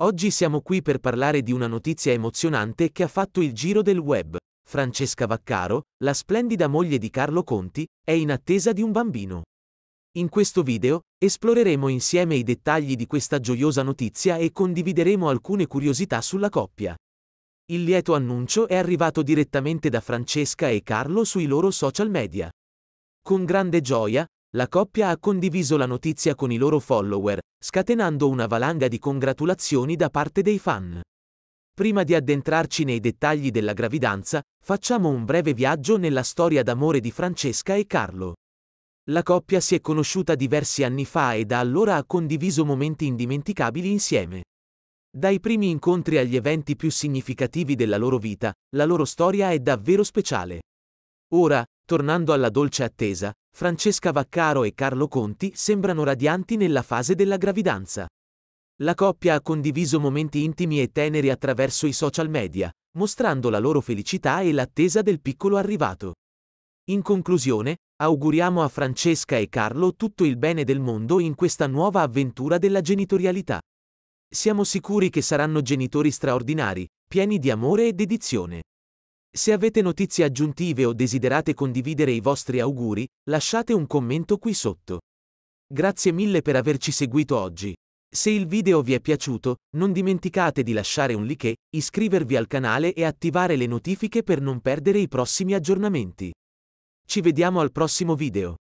Oggi siamo qui per parlare di una notizia emozionante che ha fatto il giro del web. Francesca Vaccaro, la splendida moglie di Carlo Conti, è in attesa di un bambino. In questo video, esploreremo insieme i dettagli di questa gioiosa notizia e condivideremo alcune curiosità sulla coppia. Il lieto annuncio è arrivato direttamente da Francesca e Carlo sui loro social media. Con grande gioia, la coppia ha condiviso la notizia con i loro follower, scatenando una valanga di congratulazioni da parte dei fan. Prima di addentrarci nei dettagli della gravidanza, facciamo un breve viaggio nella storia d'amore di Francesca e Carlo. La coppia si è conosciuta diversi anni fa e da allora ha condiviso momenti indimenticabili insieme. Dai primi incontri agli eventi più significativi della loro vita, la loro storia è davvero speciale. Ora, tornando alla dolce attesa, Francesca Vaccaro e Carlo Conti sembrano radianti nella fase della gravidanza. La coppia ha condiviso momenti intimi e teneri attraverso i social media, mostrando la loro felicità e l'attesa del piccolo arrivato. In conclusione, auguriamo a Francesca e Carlo tutto il bene del mondo in questa nuova avventura della genitorialità. Siamo sicuri che saranno genitori straordinari, pieni di amore e dedizione. Se avete notizie aggiuntive o desiderate condividere i vostri auguri, lasciate un commento qui sotto. Grazie mille per averci seguito oggi. Se il video vi è piaciuto, non dimenticate di lasciare un like, iscrivervi al canale e attivare le notifiche per non perdere i prossimi aggiornamenti. Ci vediamo al prossimo video.